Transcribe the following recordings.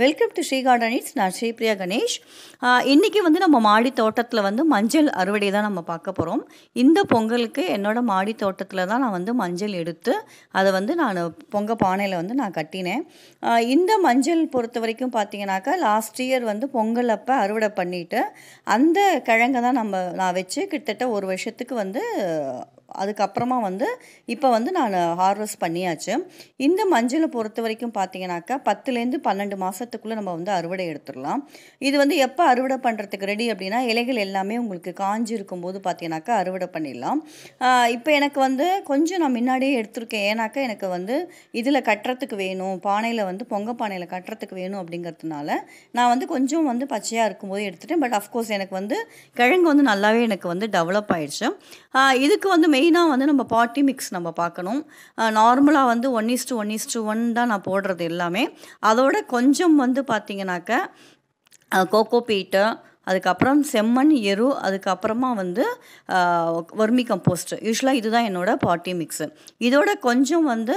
welcome to Sri கார்டனிஸ் நான் ஸ்ரீபிரியா கணேஷ் இன்றைக்கி வந்து நம்ம மாடி தோட்டத்தில் வந்து மஞ்சள் அறுவடை தான் நம்ம பார்க்க போகிறோம் இந்த பொங்கலுக்கு என்னோட மாடி தோட்டத்தில் தான் நான் வந்து மஞ்சள் எடுத்து அதை வந்து நான் பொங்க பானையில் வந்து நான் கட்டினேன் இந்த மஞ்சள் பொறுத்த வரைக்கும் பார்த்தீங்கன்னாக்கா லாஸ்ட் இயர் வந்து பொங்கல் அப்போ அறுவடை பண்ணிவிட்டு அந்த கிழங்கை தான் நம்ம நான் வச்சு கிட்டத்தட்ட ஒரு வருஷத்துக்கு வந்து அதுக்கப்புறமா வந்து இப்போ வந்து நான் ஹார்வெஸ்ட் பண்ணியாச்சு இந்த மஞ்சளை பொறுத்த வரைக்கும் பார்த்தீங்கன்னாக்கா பத்துலேருந்து பன்னெண்டு மாதத்துக்குள்ளே நம்ம வந்து அறுவடை எடுத்துடலாம் இது வந்து எப்போ அறுவடை பண்ணுறதுக்கு ரெடி அப்படின்னா இலைகள் எல்லாமே உங்களுக்கு காஞ்சி இருக்கும்போது பார்த்தீங்கன்னாக்கா அறுவடை பண்ணிடலாம் இப்போ எனக்கு வந்து கொஞ்சம் நான் முன்னாடியே எடுத்திருக்கேன் ஏன்னாக்கா எனக்கு வந்து இதில் கட்டுறதுக்கு வேணும் பானையில் வந்து பொங்க பானையில் கட்டுறதுக்கு வேணும் அப்படிங்கிறதுனால நான் வந்து கொஞ்சம் வந்து பச்சையாக இருக்கும்போது எடுத்துட்டேன் பட் அஃப்கோர்ஸ் எனக்கு வந்து கிழங்கு வந்து நல்லாவே எனக்கு வந்து டெவலப் ஆயிடுச்சு இதுக்கு வந்து மெயினாக வந்து நம்ம பாட்டி மிக்ஸ் நம்ம பார்க்கணும் நார்மலாக வந்து one is to one is to one தான் நான் போடுறது எல்லாமே அதோட கொஞ்சம் வந்து பார்த்திங்கனாக்க கோகோ பீட்டு அதுக்கப்புறம் செம்மண் எரு அதுக்கப்புறமா வந்து வர்மி கம்போஸ்ட் யூஸ்வலாக இதுதான் என்னோடய பாட்டி மிக்ஸு இதோட கொஞ்சம் வந்து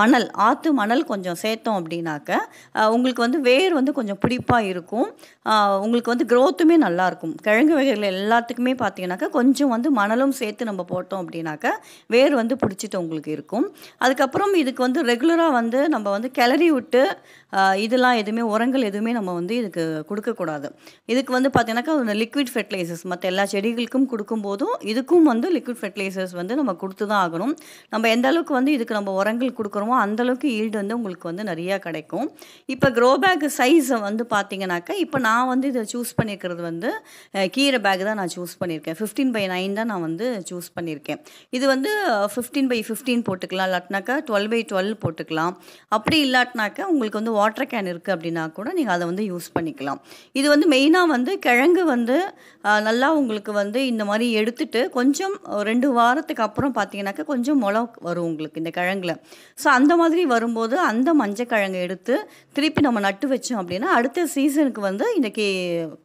மணல் ஆற்று மணல் கொஞ்சம் சேர்த்தோம் அப்படின்னாக்க உங்களுக்கு வந்து வேர் வந்து கொஞ்சம் பிடிப்பாக இருக்கும் உங்களுக்கு வந்து க்ரோத்துமே நல்லாயிருக்கும் கிழங்கு வகைகள் எல்லாத்துக்குமே பார்த்தீங்கன்னாக்கா கொஞ்சம் வந்து மணலும் சேர்த்து நம்ம போட்டோம் அப்படின்னாக்க வேர் வந்து பிடிச்சிட்டு உங்களுக்கு இருக்கும் அதுக்கப்புறம் இதுக்கு வந்து ரெகுலராக வந்து நம்ம வந்து கிளறி விட்டு இதெல்லாம் எதுவுமே உரங்கள் எதுவுமே நம்ம வந்து இதுக்கு கொடுக்கக்கூடாது இதுக்கு வந்து பார்த்தீங்கன்னாக்கா லிக்விட் ஃபெர்டிலைசர்ஸ் மற்ற எல்லா செடிகளுக்கும் கொடுக்கும்போதும் இதுக்கும் வந்து லிக்விட் ஃபெர்டிலைசர்ஸ் வந்து நம்ம கொடுத்து தான் ஆகணும் நம்ம எந்த அளவுக்கு வந்து இதுக்கு நம்ம உரங்கள் கொடுக்குறோமோ அந்தளவுக்கு ஈல்டு வந்து உங்களுக்கு வந்து நிறையா கிடைக்கும் இப்போ க்ரோ பேக் சைஸை வந்து பார்த்தீங்கன்னாக்கா இப்போ நான் வந்து இதை சூஸ் பண்ணியிருக்கிறது வந்து கீரை பேக் தான் நான் சூஸ் பண்ணியிருக்கேன் ஃபிஃப்டீன் பை நைன் தான் நான் வந்து சூஸ் பண்ணியிருக்கேன் இது வந்து ஃபிஃப்டீன் பை ஃபிஃப்டீன் போட்டுக்கலாம் இல்லாட்டினாக்கா டுவெல் பை டுவெல் போட்டுக்கலாம் அப்படி இல்லாட்டினாக்கா உங்களுக்கு வந்து வாட்டர் கேன் இருக்குது அப்படின்னா கூட நீங்கள் அதை வந்து யூஸ் பண்ணிக்கலாம் இது வந்து மெயினாக வந்து கிழங்கு வந்து நல்லா உங்களுக்கு வந்து இந்த மாதிரி எடுத்துட்டு கொஞ்சம் ரெண்டு வாரத்துக்கு அப்புறம் பார்த்தீங்கன்னாக்கா கொஞ்சம் முளை வரும் உங்களுக்கு இந்த கிழங்குல பேக்கில் ஸோ அந்த மாதிரி வரும்போது அந்த மஞ்சக்கிழங்கு எடுத்து திருப்பி நம்ம நட்டு வச்சோம் அப்படின்னா அடுத்த சீசனுக்கு வந்து இன்றைக்கி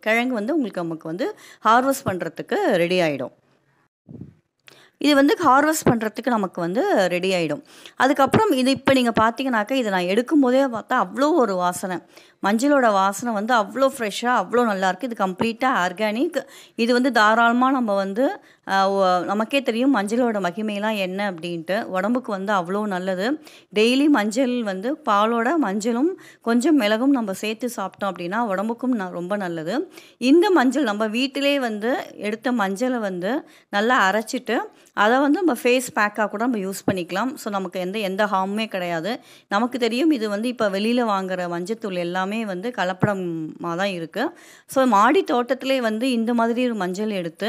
கிழங்கு வந்து உங்களுக்கு நமக்கு வந்து ஹார்வெஸ்ட் பண்ணுறதுக்கு ரெடி ஆகிடும் இது வந்து ஹார்வெஸ்ட் பண்ணுறதுக்கு நமக்கு வந்து ரெடி ஆகிடும் அதுக்கப்புறம் இது இப்போ நீங்கள் பார்த்தீங்கன்னாக்கா இது நான் எடுக்கும் போதே பார்த்தா அவ்வளோ ஒரு வாசனை மஞ்சளோட வாசனை வந்து அவ்வளோ ஃப்ரெஷ்ஷாக அவ்வளோ நல்லாயிருக்கு இது கம்ப்ளீட்டாக ஆர்கானிக் இது வந்து தாராளமாக நம்ம வந்து நமக்கே தெரியும் மஞ்சளோட மகிமையெல்லாம் என்ன அப்படின்ட்டு உடம்புக்கு வந்து அவ்வளோ நல்லது டெய்லி மஞ்சள் வந்து பாலோட மஞ்சளும் கொஞ்சம் மிளகும் நம்ம சேர்த்து சாப்பிட்டோம் அப்படின்னா உடம்புக்கும் ரொம்ப நல்லது இந்த மஞ்சள் நம்ம வீட்டிலே வந்து எடுத்த மஞ்சளை வந்து நல்லா அரைச்சிட்டு அதை வந்து நம்ம ஃபேஸ் பேக்காக கூட நம்ம யூஸ் பண்ணிக்கலாம் ஸோ நமக்கு எந்த எந்த ஹார்முமே கிடையாது நமக்கு தெரியும் இது வந்து இப்போ வெளியில் வாங்குகிற மஞ்சத்தூள் எல்லாமே வந்து கலப்படமாக தான் இருக்குது ஸோ மாடி தோட்டத்திலே வந்து இந்த மாதிரி ஒரு மஞ்சள் எடுத்து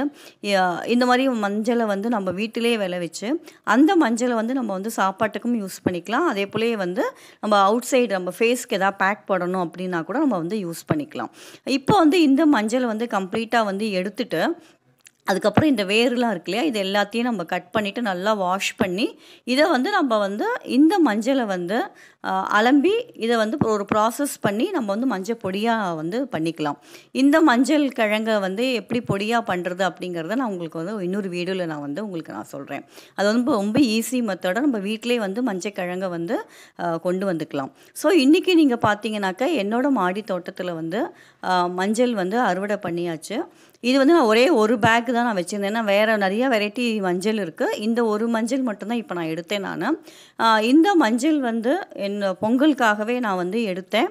இந்த இந்த மாதிரி மஞ்சளை வந்து நம்ம வீட்டிலே விளைவிச்சு அந்த மஞ்சளை வந்து நம்ம வந்து சாப்பாட்டுக்கும் யூஸ் பண்ணிக்கலாம் அதே போலே வந்து நம்ம அவுட் சைடு நம்ம ஃபேஸ்க்கு எதாவது பேக் போடணும் அப்படின்னா கூட நம்ம வந்து யூஸ் பண்ணிக்கலாம் இப்போ வந்து இந்த மஞ்சளை வந்து கம்ப்ளீட்டாக வந்து எடுத்துட்டு அதுக்கப்புறம் இந்த வேர்லாம் இருக்கு இல்லையா இது எல்லாத்தையும் நம்ம கட் பண்ணிவிட்டு நல்லா வாஷ் பண்ணி இதை வந்து நம்ம வந்து இந்த மஞ்சளை வந்து அலம்பி இதை வந்து ஒரு ப்ராசஸ் பண்ணி நம்ம வந்து மஞ்சள் பொடியாக வந்து பண்ணிக்கலாம் இந்த மஞ்சள் கிழங்கை வந்து எப்படி பொடியாக பண்ணுறது அப்படிங்கிறத நான் உங்களுக்கு வந்து இன்னொரு வீடியோவில் நான் வந்து உங்களுக்கு நான் சொல்கிறேன் அது வந்து ரொம்ப ஈஸி மெத்தடாக நம்ம வீட்டிலே வந்து மஞ்சள் கிழங்கை வந்து கொண்டு வந்துக்கலாம் ஸோ இன்றைக்கி நீங்கள் பார்த்தீங்கன்னாக்கா என்னோடய மாடி தோட்டத்தில் வந்து மஞ்சள் வந்து அறுவடை பண்ணியாச்சு இது வந்து நான் ஒரே ஒரு பேக் தான் நான் வச்சுருந்தேன் ஏன்னா வேறு நிறையா வெரைட்டி மஞ்சள் இருக்குது இந்த ஒரு மஞ்சள் மட்டும்தான் இப்போ நான் எடுத்தேன் நான் இந்த மஞ்சள் வந்து என் பொங்கலுக்காகவே நான் வந்து எடுத்தேன்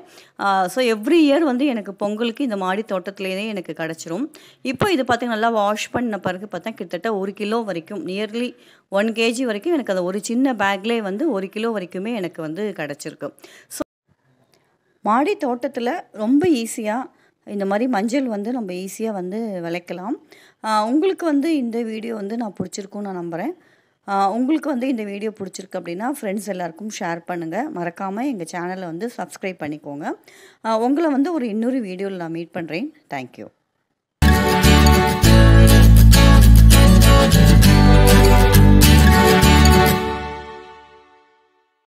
ஸோ எவ்ரி இயர் வந்து எனக்கு பொங்கலுக்கு இந்த மாடி தோட்டத்துலேயே எனக்கு கிடச்சிரும் இப்போ இது பார்த்திங்கன்னா நல்லா வாஷ் பண்ண பிறகு பார்த்தா கிட்டத்தட்ட ஒரு கிலோ வரைக்கும் நியர்லி ஒன் கேஜி வரைக்கும் எனக்கு அந்த ஒரு சின்ன பேக்லேயே வந்து ஒரு கிலோ வரைக்குமே எனக்கு வந்து கிடச்சிருக்கு ஸோ மாடி தோட்டத்தில் ரொம்ப ஈஸியாக இந்த மாதிரி மஞ்சள் வந்து நம்ம ஈஸியாக வந்து விளைக்கலாம் உங்களுக்கு வந்து இந்த வீடியோ வந்து நான் பிடிச்சிருக்குன்னு நான் நம்புகிறேன் உங்களுக்கு வந்து இந்த வீடியோ பிடிச்சிருக்கு அப்படின்னா ஃப்ரெண்ட்ஸ் எல்லாருக்கும் ஷேர் பண்ணுங்கள் மறக்காமல் எங்கள் சேனலை வந்து சப்ஸ்கிரைப் பண்ணிக்கோங்க உங்களை வந்து ஒரு இன்னொரு வீடியோவில் நான் மீட் பண்ணுறேன் தேங்க்யூ